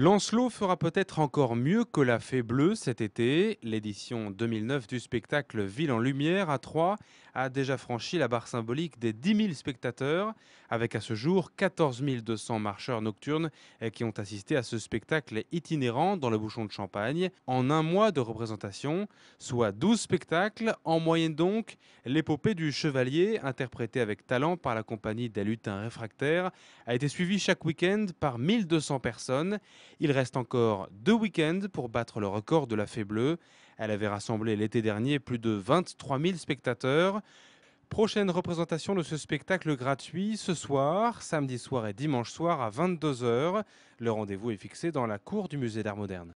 Lancelot fera peut-être encore mieux que l'a fée bleue cet été. L'édition 2009 du spectacle Ville en Lumière à Troyes a déjà franchi la barre symbolique des 10 000 spectateurs, avec à ce jour 14 200 marcheurs nocturnes qui ont assisté à ce spectacle itinérant dans le bouchon de Champagne en un mois de représentation, soit 12 spectacles, en moyenne donc l'épopée du chevalier, interprétée avec talent par la compagnie des lutins réfractaires, a été suivie chaque week-end par 1200 personnes. Il reste encore deux week-ends pour battre le record de la Fée Bleue. Elle avait rassemblé l'été dernier plus de 23 000 spectateurs. Prochaine représentation de ce spectacle gratuit ce soir, samedi soir et dimanche soir à 22h. Le rendez-vous est fixé dans la cour du musée d'art moderne.